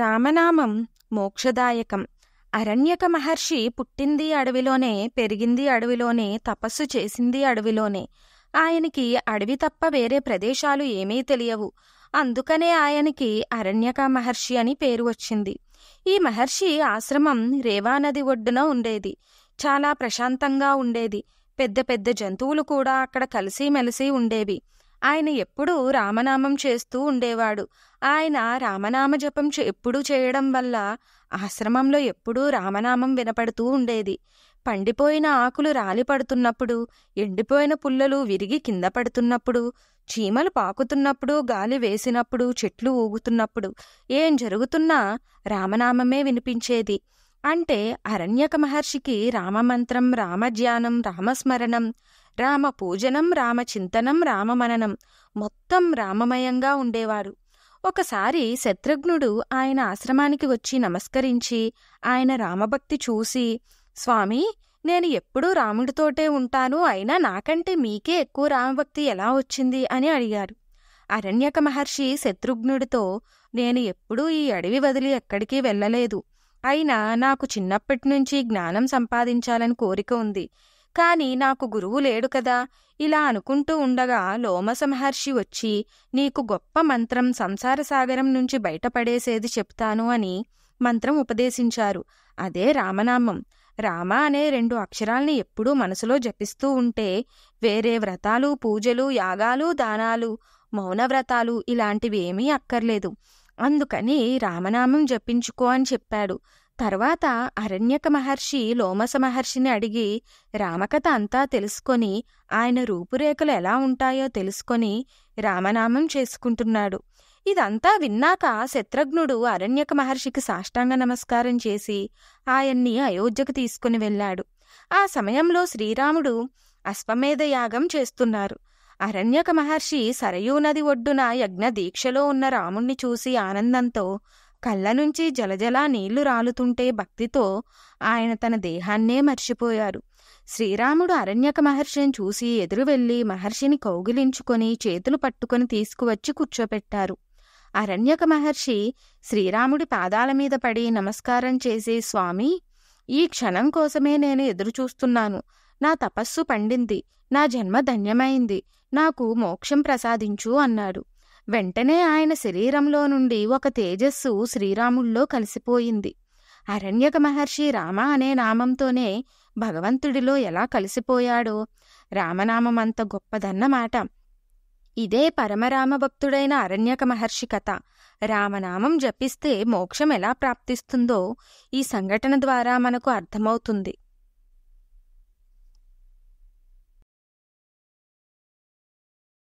రామనామం మోక్షదాయకం అరణ్యక మహర్షి పుట్టింది అడవిలోనే పెరిగింది అడవిలోనే తపస్సు చేసింది అడవిలోనే ఆయనకి అడవి తప్ప వేరే ప్రదేశాలు ఏమీ తెలియవు అందుకనే ఆయనకి అరణ్యక మహర్షి అని పేరు వచ్చింది ఈ మహర్షి ఆశ్రమం రేవానది ఒడ్డున ఉండేది చాలా ప్రశాంతంగా ఉండేది పెద్ద పెద్ద జంతువులు కూడా అక్కడ కలిసిమెలిసి ఉండేవి ఆయన ఎప్పుడూ రామనామం చేస్తూ ఉండేవాడు ఆయన రామనామ జపం ఎప్పుడూ చేయడం వల్ల ఆశ్రమంలో ఎప్పుడూ రామనామం వినపడుతూ ఉండేది పండిపోయిన ఆకులు రాలిపడుతున్నప్పుడు ఎండిపోయిన పుల్లలు విరిగి కింద పడుతున్నప్పుడు చీమలు పాకుతున్నప్పుడు గాలి వేసినప్పుడు చెట్లు ఊగుతున్నప్పుడు ఏం జరుగుతున్నా రామనామమే వినిపించేది అంటే అరణ్యక మహర్షికి రామమంత్రం రామధ్యానం రామస్మరణం రామ పూజనం రామచింతనం రామమననం మొత్తం రామమయంగా ఉండేవారు ఒకసారి శత్రుఘ్నుడు ఆయన ఆశ్రమానికి వచ్చి నమస్కరించి ఆయన రామభక్తి చూసి స్వామి నేను ఎప్పుడూ రాముడితోటే ఉంటాను అయినా నాకంటే మీకే ఎక్కువ రామభక్తి ఎలా వచ్చింది అని అడిగారు అరణ్యక మహర్షి శత్రుఘ్నుడితో నేను ఎప్పుడూ ఈ అడవి వదిలి ఎక్కడికి వెళ్ళలేదు అయినా నాకు చిన్నప్పటి నుంచి జ్ఞానం సంపాదించాలని కోరిక ఉంది కాని నాకు గురువు లేడు కదా ఇలా అనుకుంటూ ఉండగా లోమసమహర్షి వచ్చి నీకు గొప్ప మంత్రం సంసార సాగరం నుంచి బయటపడేసేది చెప్తాను అని మంత్రం ఉపదేశించారు అదే రామనామం రామ అనే రెండు అక్షరాల్ని ఎప్పుడూ మనసులో జపిస్తూ ఉంటే వేరే వ్రతాలు పూజలు యాగాలు దానాలు మౌనవ్రతాలు ఇలాంటివి ఏమీ అక్కర్లేదు అందుకని రామనామం జపించుకో అని చెప్పాడు తర్వాత అరణ్యక మహర్షి లోమస మహర్షిని అడిగి రామకథ అంతా తెలుసుకొని ఆయన రూపురేఖలు ఎలా ఉంటాయో తెలుసుకొని రామనామం చేసుకుంటున్నాడు ఇదంతా విన్నాక శత్రుఘ్నుడు అరణ్యక మహర్షికి సాష్టాంగ నమస్కారం చేసి ఆయన్ని అయోధ్యకు తీసుకుని వెళ్ళాడు ఆ సమయంలో శ్రీరాముడు అశ్వమేధ యాగం చేస్తున్నారు అరణ్యక మహర్షి సరయూ నది ఒడ్డున యజ్ఞ దీక్షలో ఉన్న రాముణ్ణి చూసి ఆనందంతో కళ్ళనుంచి జలజలా నీళ్లు రాలుతుంటే భక్తితో ఆయన తన దేహాన్నే మర్చిపోయారు శ్రీరాముడు అరణ్యక మహర్షిని చూసి ఎదురు మహర్షిని కౌగిలించుకొని చేతులు పట్టుకొని తీసుకువచ్చి కూర్చోపెట్టారు అరణ్యక మహర్షి శ్రీరాముడి పాదాల మీద పడి నమస్కారం చేసే స్వామి ఈ క్షణం కోసమే నేను ఎదురుచూస్తున్నాను నా తపస్సు పండింది నా జన్మ ధన్యమైంది నాకు మోక్షం ప్రసాదించు అన్నాడు వెంటనే ఆయన శరీరంలో నుండి ఒక తేజస్సు శ్రీరాముల్లో కలిసిపోయింది అరణ్యక మహర్షి రామ అనే నామంతోనే భగవంతుడిలో ఎలా కలిసిపోయాడో రామనామం అంత గొప్పదన్నమాట ఇదే పరమరామ భక్తుడైన అరణ్యక మహర్షి కథ రామనామం జపిస్తే మోక్షం ఎలా ప్రాప్తిస్తుందో ఈ సంఘటన ద్వారా మనకు అర్థమవుతుంది